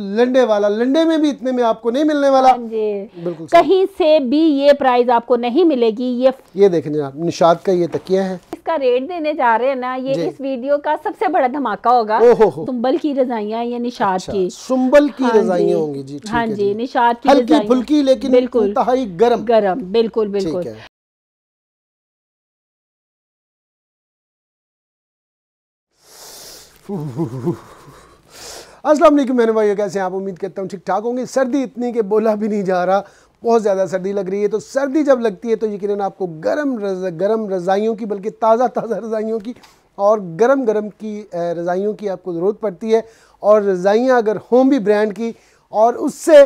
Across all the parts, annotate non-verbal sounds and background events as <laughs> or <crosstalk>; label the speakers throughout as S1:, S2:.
S1: लंडे वाला लंडे में भी इतने में आपको नहीं मिलने वाला हाँ
S2: बिल्कुल कहीं से भी ये प्राइस आपको नहीं मिलेगी ये
S1: ये देखने आप निषाद का ये तकिया है
S2: इसका रेट देने जा रहे हैं ना ये इस वीडियो का सबसे बड़ा धमाका होगा सुंबल की रजाइया ये निषाद अच्छा, की सुंबल की हाँ रजाइया होंगी जी हाँ जी निषाद की हल्की फुल्की लेकिन बिल्कुल गर्म गर्म बिल्कुल बिल्कुल
S1: असल वालेकुम भाई कैसे आप उम्मीद करता हूँ ठीक ठाक होंगे सर्दी इतनी कि बोला भी नहीं जा रहा बहुत ज़्यादा सर्दी लग रही है तो सर्दी जब लगती है तो यकीन आपको गर्म गर्म रज़ाइयों की बल्कि ताज़ा ताज़ा रज़ाइयों की और गर्म गर्म की रज़ाइयों की आपको ज़रूरत पड़ती है और रज़ाइयाँ अगर होम भी ब्रांड की और उससे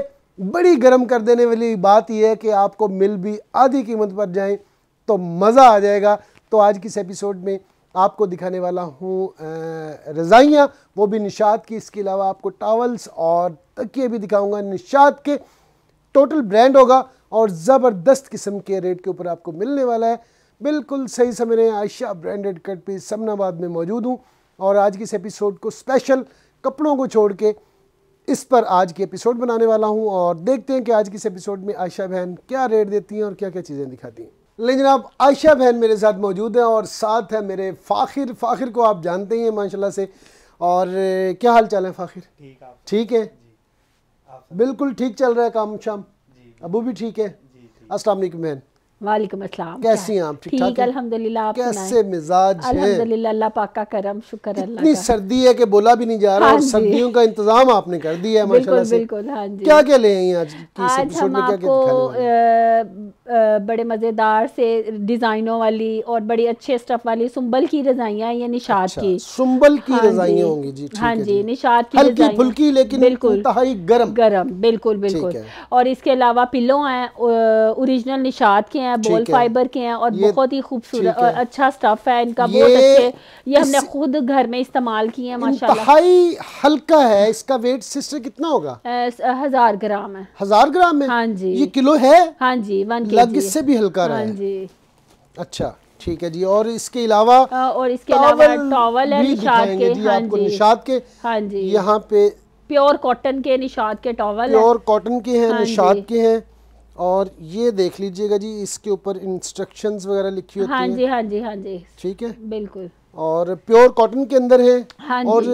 S1: बड़ी गर्म कर देने वाली बात यह है कि आपको मिल भी आधी कीमत पर जाएँ तो मज़ा आ जाएगा तो आज किस एपिसोड में आपको दिखाने वाला हूँ रज़ाइयाँ वो भी निशात की इसके अलावा आपको टावल्स और तकिए भी दिखाऊंगा निशात के टोटल ब्रांड होगा और ज़बरदस्त किस्म के रेट के ऊपर आपको मिलने वाला है बिल्कुल सही समय रहे Ayesha branded cut piece Samanabad में मौजूद हूँ और आज के इस एपिसोड को स्पेशल कपड़ों को छोड़ के इस पर आज की एपिसोड बनाने वाला हूँ और देखते हैं कि आज के इस एपिसोड में आयशा बहन क्या रेट देती हैं और क्या क्या चीज़ें दिखाती हैं लेकिन जनाब आयशा बहन मेरे साथ मौजूद हैं और साथ हैं मेरे फ़ाखिर फ़ाखिर को आप जानते ही हैं माशाल्लाह से और क्या हाल चाल है फ़ाखिर ठीक है ठीक है बिल्कुल ठीक चल रहा है काम शाम अबू भी ठीक है अस्सलाम वालेकुम बहन
S2: वालेकुम अस्सलाम
S1: कैसी हैं आप ठीक ठाक
S2: अल्हम्दुलिल्लाह कैसे
S1: मिजाज हैं अल्हम्दुलिल्लाह
S2: अल्लाह पाक का करम शुक्र अल्लाह
S1: इतनी सर्दी है कि बोला भी नहीं जा रहा और हाँ सर्दियों का इंतजाम आपने कर दिया है माशाल्लाह से बिल्कुल बिल्कुल
S2: हां जी क्या क्या ले आई
S1: आज की आज हम
S2: आपको बड़े मज़ेदार से डिज़ाइनों वाली और बड़ी अच्छे स्टफ वाली सुंबल की रजाइयाँ या निशाद अच्छा, की सुंबल की हाँ रजाइयाँ होंगी जी हाँ जी निशाद की हल्की फुल्की लेकिन बिल्कुल गरम गरम बिल्कुल बिल्कुल और इसके अलावा पिलो हैं ओरिजिनल निशाद के हैं बोल फाइबर के हैं और बहुत ही खूबसूरत और अच्छा स्टफ है इनका बहुत अच्छे ये हमने खुद घर में इस्तेमाल किए हैं माशाल्लाह
S1: हल्का है इसका वेट सिस्टर कितना होगा
S2: हजार ग्राम है
S1: हजार ग्राम है हाँ जी ये किलो है हाँ जी वन किलो लग इससे भी हल्का हाँ रहा है अच्छा ठीक है जी और इसके अलावा और इसके अलावा टॉवल है निशाद के जी हाँ आपको निषाद के
S2: हाँ जी यहाँ पे प्योर कॉटन के निशाद के टॉवल प्योर
S1: कॉटन के हैं हाँ निशाद के हैं और ये देख लीजिएगा जी इसके ऊपर इंस्ट्रक्शंस वगैरह लिखी होती हाँ जी हाँ जी हाँ जी ठीक है बिल्कुल और प्योर कॉटन के अंदर है हाँ और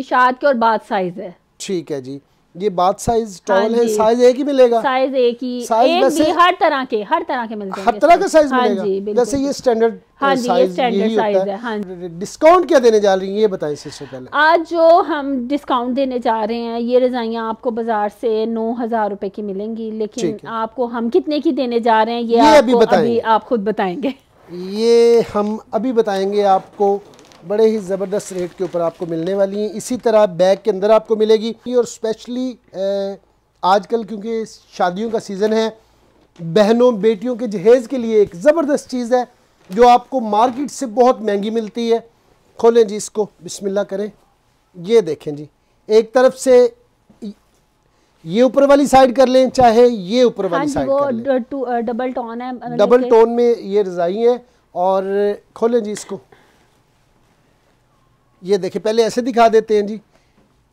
S2: निशाद के और बाद साइज है
S1: ठीक है जी ये बात साइज टॉल है साइज हाँ एक ही मिलेगा साइज एक ही साइज एक वैसे
S2: हर तरह के हर तरह के मिलते हैं हर तरह का साइज हाँ मिलेगा
S1: जैसे ये स्टैंडर्ड uh, हाँ जी ये स्टैंडर्ड साइज है हाँ डिस्काउंट क्या देने जा रही हैं ये बताएं सबसे पहले
S2: आज जो हम डिस्काउंट देने जा रहे हैं ये रजाइयाँ आपको बाजार से नौ हजार रुपए की मिलेंगी लेकिन आपको हम कितने की देने जा रहे हैं ये, अभी आप खुद
S1: बताएंगे ये हम अभी बताएंगे आपको बड़े ही ज़बरदस्त रेट के ऊपर आपको मिलने वाली हैं इसी तरह बैग के अंदर आपको मिलेगी और स्पेशली आजकल क्योंकि शादियों का सीज़न है बहनों बेटियों के जहेज़ के लिए एक ज़बरदस्त चीज़ है जो आपको मार्केट से बहुत महंगी मिलती है खोलें जी इसको बिस्मिल्लाह करें ये देखें जी एक तरफ से ये ऊपर वाली साइड कर लें चाहे ये ऊपर वाली साइड हाँ कर लें डबल टोन
S2: है डबल मतलब टोन
S1: में ये रजाई है और खोलें जी इसको ये देखे पहले ऐसे दिखा देते हैं जी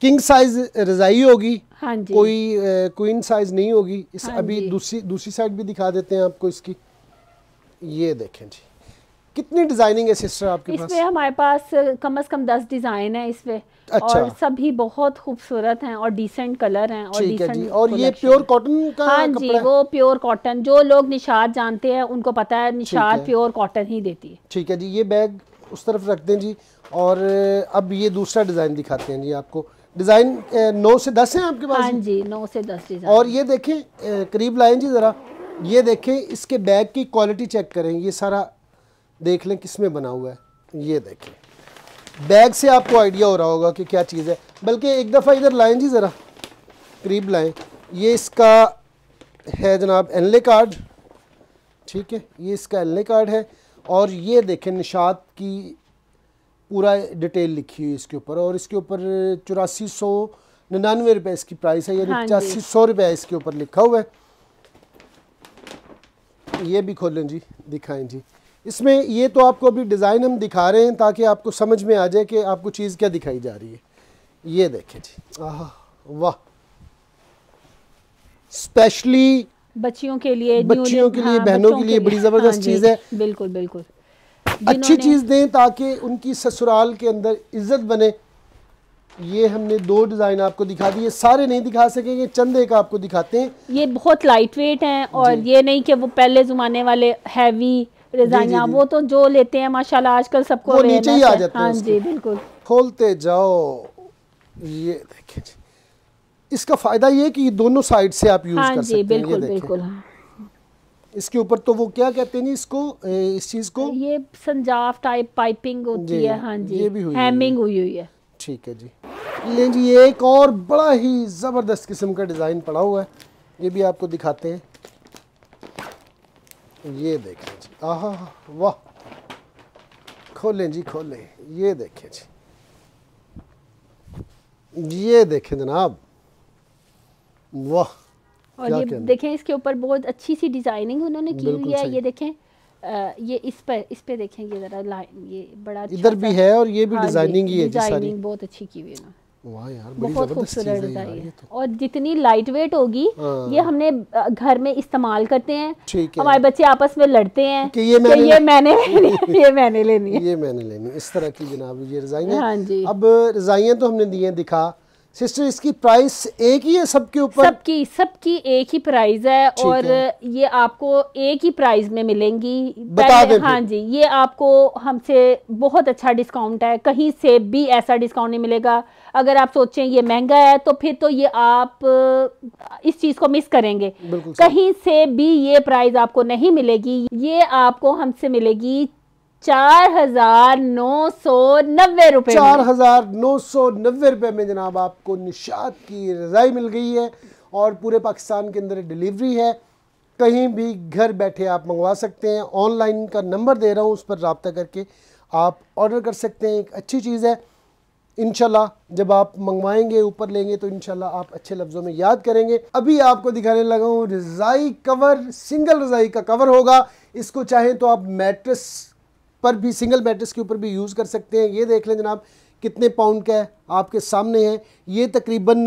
S1: किंग साइज रजाई होगी हाँ जी। कोई क्वीन uh, साइज नहीं होगी इस हाँ अभी दूसरी दूसरी साइड भी दिखा देते हैं आपको इसकी ये देखें जी कितनी डिजाइनिंग है सिस्टर आपके पास इसमें
S2: हमारे पास कम से कम दस डिजाइन है इसमें अच्छा। और सभी बहुत खूबसूरत हैं और डिसेंट कलर हैं और डिसेंट है जी। और ये प्योर
S1: कॉटन का हाँ कपड़ा जी है? वो
S2: प्योर कॉटन जो लोग निशाद जानते हैं उनको पता है निशाद प्योर कॉटन ही देती है
S1: ठीक है जी ये बैग उस तरफ रख दें जी और अब ये दूसरा डिज़ाइन दिखाते हैं जी आपको डिज़ाइन नौ से दस है आपके पास हाँ जी
S2: नौ से दस डिज़ाइन और
S1: ये देखें करीब लाएं जी ज़रा ये देखें इसके बैग की क्वालिटी चेक करें ये सारा देख लें किस में बना हुआ है ये देखें बैग से आपको आइडिया हो रहा होगा कि क्या चीज़ है बल्कि एक दफ़ा इधर लाएं जी ज़रा करीब लाएं ये इसका है जनाब एनले कार्ड ठीक है ये इसका एनले कार्ड है और ये देखें निशात की पूरा डिटेल लिखी हुई इसके ऊपर और इसके ऊपर चौरासी सौ निन्यानवे रुपये इसकी प्राइस है यानी हाँ पचासी सौ रुपये इसके ऊपर लिखा हुआ है ये भी खोलें जी दिखाएं जी इसमें ये तो आपको अभी डिज़ाइन हम दिखा रहे हैं ताकि आपको समझ में आ जाए कि आपको चीज़ क्या दिखाई जा रही है ये देखें जी आह वाह स्पेशली
S2: बच्चियों के लिए बच्चियों के लिए हाँ, बहनों के लिए बड़ी ज़बरदस्त हाँ, चीज़ है बिल्कुल बिल्कुल
S1: अच्छी चीज़ दें ताकि उनकी ससुराल के अंदर इज्जत बने ये हमने दो डिज़ाइन आपको दिखा दिए सारे नहीं दिखा सकेंगे चंद एक आपको दिखाते हैं
S2: ये बहुत लाइट वेट है और ये नहीं कि वो पहले ज़माने वाले हैवी डिजाइन वो तो जो लेते हैं माशाल्लाह आजकल सबको नीचे ही आ जाते हैं हाँ जी बिल्कुल
S1: खोलते जाओ ये देखें जी इसका फ़ायदा ये कि ये दोनों साइड से आप यूज़ हाँ कर सकते हैं बिल्कुल बिल्कुल हाँ इसके ऊपर तो वो क्या कहते हैं इसको इस चीज को ये संजाफ टाइप पाइपिंग होती है हाँ जी ये भी हुई हैमिंग हुई हुई है ठीक है जी ले जी ये एक और बड़ा ही ज़बरदस्त किस्म का डिज़ाइन पड़ा हुआ है ये भी आपको दिखाते हैं ये देखें जी आह वाह खोलें जी खोलें ये देखें जी ये देखें जनाब वाह और ये देखें
S2: इसके ऊपर बहुत अच्छी सी डिजाइनिंग उन्होंने की हुई है ये देखें आ, ये इस पर इस पे देखें ये जरा लाइन ये बड़ा अच्छा इधर भी है और ये भी डिजाइनिंग हाँ, ही है डिजाइनिंग बहुत अच्छी की हुई है वाह बहुत खूबसूरत डिजाइन है तो। और जितनी लाइट वेट होगी हाँ। ये हमने घर में इस्तेमाल करते हैं हमारे बच्चे आपस में लड़ते हैं कि ये मैंने कि ये मैंने <laughs> लेनी
S1: ये मैंने लेनी है ये मैंने लेनी इस तरह की जनाब ये रजाइया हाँ जी अब रजाइया तो हमने दी है दिखा सिस्टर इसकी प्राइस एक ही है सबके ऊपर
S2: सबकी सबकी एक ही प्राइस है और है। ये आपको एक ही प्राइस में मिलेंगी बता दे हाँ जी ये आपको हमसे बहुत अच्छा डिस्काउंट है कहीं से भी ऐसा डिस्काउंट नहीं मिलेगा अगर आप सोचें ये महंगा है तो फिर तो ये आप इस चीज़ को मिस करेंगे कहीं से भी ये प्राइस आपको नहीं मिलेगी ये आपको हमसे मिलेगी चार हजार नौ सौ
S1: नब्बे रुपये चार हजार नौ सौ नब्बे रुपये में जनाब आपको निशात की रज़ाई मिल गई है और पूरे पाकिस्तान के अंदर डिलीवरी है कहीं भी घर बैठे आप मंगवा सकते हैं ऑनलाइन का नंबर दे रहा हूँ उस पर रबता करके आप ऑर्डर कर सकते हैं एक अच्छी चीज़ है इनशाला जब आप मंगवाएंगे ऊपर लेंगे तो इनशाला आप अच्छे लफ्ज़ों में याद करेंगे अभी आपको दिखाने लगा हूँ रज़ाई कवर सिंगल रज़ाई का कवर होगा इसको चाहें तो आप मैट्रस पर भी सिंगल मैट्रिक्स के ऊपर भी यूज़ कर सकते हैं ये देख लें जनाब कितने पाउंड का है आपके सामने है ये तकरीबन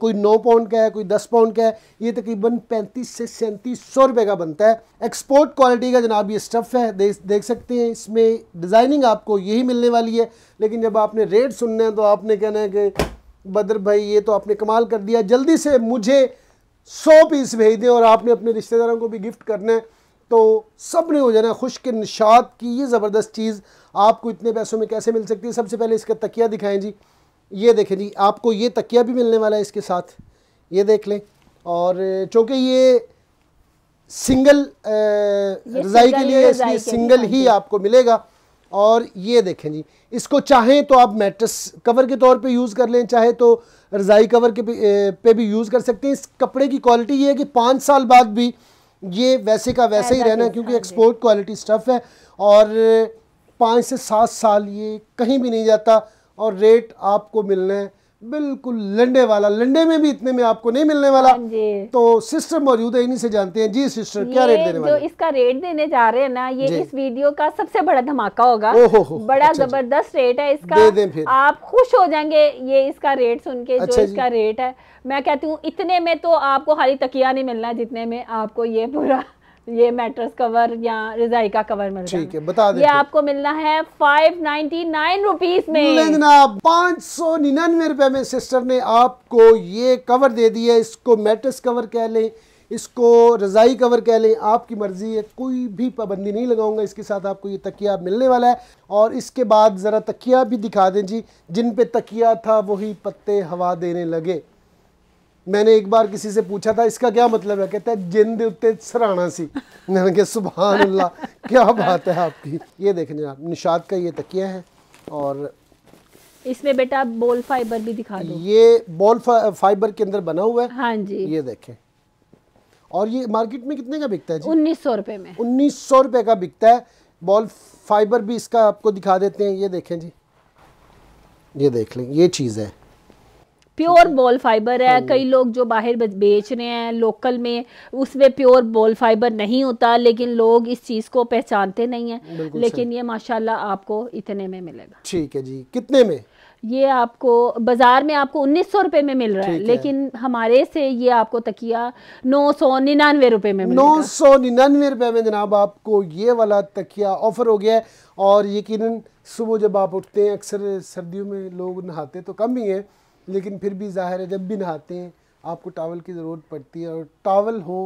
S1: कोई नौ पाउंड का है कोई दस पाउंड का है ये तकरीबन पैंतीस से सैंतीस सौ रुपये का बनता है एक्सपोर्ट क्वालिटी का जनाब ये स्टफ़ है दे, देख सकते हैं इसमें डिज़ाइनिंग आपको यही मिलने वाली है लेकिन जब आपने रेट सुनना है तो आपने कहना है कि बद्र भाई ये तो आपने कमाल कर दिया जल्दी से मुझे सौ पीस भेज दें और आपने अपने रिश्तेदारों को भी गिफ्ट करना है तो सब ने हो जाना के निशात की ये ज़बरदस्त चीज़ आपको इतने पैसों में कैसे मिल सकती है सबसे पहले इसका तकिया दिखाएं जी ये देखें जी आपको ये तकिया भी मिलने वाला है इसके साथ ये देख लें और चूँकि ये सिंगल रज़ाई के लिए इसलिए सिंगल हाँ ही आपको मिलेगा और ये देखें जी इसको चाहें तो आप मैट्रस कवर के तौर पे यूज़ कर लें चाहे तो रज़ाई कवर के पे भी यूज़ कर सकते हैं इस कपड़े की क्वालिटी ये है कि पाँच साल बाद भी ये वैसे का वैसे ही रहना क्योंकि एक्सपोर्ट क्वालिटी स्टफ़ है और पाँच से सात साल ये कहीं भी नहीं जाता और रेट आपको मिलना है बिल्कुल लंडे वाला लंडे में भी इतने में आपको नहीं मिलने वाला हाँ तो सिस्टर मौजूद है इन्हीं से जानते हैं जी सिस्टर क्या रेट देने वाले जो
S2: इसका रेट देने जा रहे हैं ना ये इस वीडियो का सबसे बड़ा धमाका होगा हो हो, बड़ा अच्छा, अच्छा। जबरदस्त रेट है इसका दे फिर। आप खुश हो जाएंगे ये इसका रेट सुन के अच्छा, जो इसका रेट है मैं कहती हूँ इतने में तो आपको खाली तकिया नहीं मिलना जितने में आपको ये पूरा ये मैट्रेस कवर या का कवर मिल ठीक है
S1: बता दें ये आपको
S2: मिलना है फाइव नाइनटी नाइन रुपीज में
S1: जनाब पाँच सौ निन्यानवे रुपए में सिस्टर ने आपको ये कवर दे दिया इसको मैट्रेस कवर कह लें इसको रज़ाई कवर कह लें आपकी मर्ज़ी है कोई भी पाबंदी नहीं लगाऊंगा इसके साथ आपको ये तकिया मिलने वाला है और इसके बाद ज़रा तकिया भी दिखा दें जी जिन पे तकिया था वही पत्ते हवा देने लगे मैंने एक बार किसी से पूछा था इसका क्या मतलब है कहता है जिंद उत्ते सराहना सी मैंने कहा सुबह अल्लाह क्या बात है आपकी ये देखने आप निषाद का ये तकिया है और
S2: इसमें बेटा आप बॉल फाइबर भी दिखा दो
S1: ये बॉल फाइबर के अंदर बना हुआ है हाँ जी ये देखें और ये मार्केट में कितने का बिकता है उन्नीस सौ रुपये में उन्नीस सौ रुपए का बिकता है बॉल फाइबर भी इसका आपको दिखा देते हैं ये देखें जी ये देख लें ये चीज़ है
S2: प्योर बॉल फाइबर है कई लोग जो बाहर बेच रहे हैं लोकल में उसमें प्योर बॉल फाइबर नहीं होता लेकिन लोग इस चीज़ को पहचानते नहीं है लेकिन ये माशाल्लाह आपको इतने में मिलेगा
S1: ठीक है जी कितने में
S2: ये आपको बाजार में आपको उन्नीस सौ रुपए में मिल रहा है लेकिन हमारे से ये आपको तकिया नौ सौ निन्यानवे रुपए में नौ
S1: सौ निन्यानवे रुपए में जनाब आपको ये वाला तकिया ऑफर हो गया और यकीनन सुबह जब आप उठते हैं अक्सर सर्दियों में लोग नहाते तो कम ही है लेकिन फिर भी ज़ाहिर है जब भी नहाते हैं आपको टावल की ज़रूरत पड़ती है और टावल हो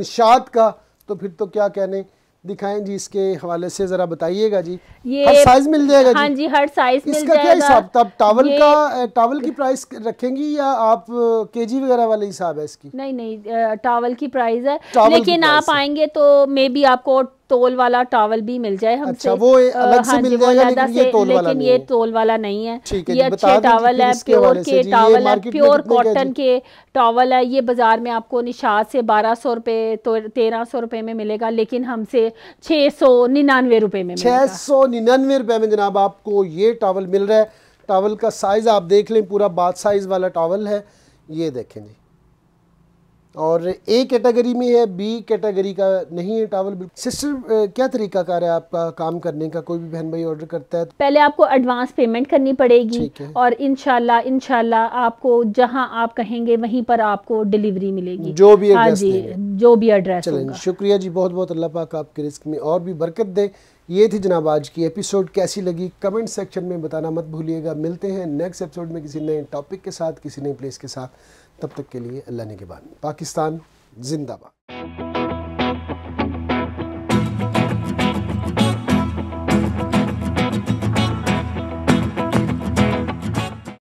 S1: निशात का तो फिर तो क्या कहने दिखाएं जी इसके हवाले से जरा बताइएगा जी ये हर साइज मिल जाएगा हाँ जी हर साइज मिल इसका क्या हिसाब था टावल का टावल की प्राइस रखेंगी या आप केजी वगैरह वाले हिसाब है इसकी
S2: नहीं नहीं टावल की प्राइस है लेकिन आप आएंगे तो मे बी आपको तोल वाला टॉवल भी मिल जाए हमसे अच्छा, वो अलग से हाँ मिल जाएगा लेकिन ये तोल लेकिन वाला ये तोल वाला नहीं है ये अच्छे टॉवल है प्योर के टॉवल है प्योर कॉटन के टॉवल है ये बाजार में आपको निशाद से बारह सौ रुपये तो तेरह सौ रुपये में मिलेगा लेकिन हमसे छः सौ निन्यानवे रुपये में छह
S1: सौ निन्यानवे रुपये में जनाब आपको ये टॉवल मिल रहा है टॉवल का साइज़ आप देख लें पूरा बाथ साइज़ वाला टॉवल है ये देखें जी और ए कैटेगरी में है बी कैटेगरी का नहीं है टावल बिल्कुल सिस्टर क्या तरीका कार है आपका काम करने का कोई भी बहन भाई ऑर्डर करता है तो-
S2: पहले आपको एडवांस पेमेंट करनी पड़ेगी और इनशाला इनशाला आपको जहां आप कहेंगे वहीं पर आपको डिलीवरी मिलेगी जो भी हाँ जी
S1: जो भी एड्रेस चलें शुक्रिया जी बहुत बहुत अल्लाह पाक आपके रिस्क में और भी बरकत दे ये थी जनाब आज की एपिसोड कैसी लगी कमेंट सेक्शन में बताना मत भूलिएगा मिलते हैं नेक्स्ट एपिसोड में किसी नए टॉपिक के साथ किसी नए प्लेस के साथ तब तक के लिए अल्लाह ने के बाद पाकिस्तान जिंदाबाद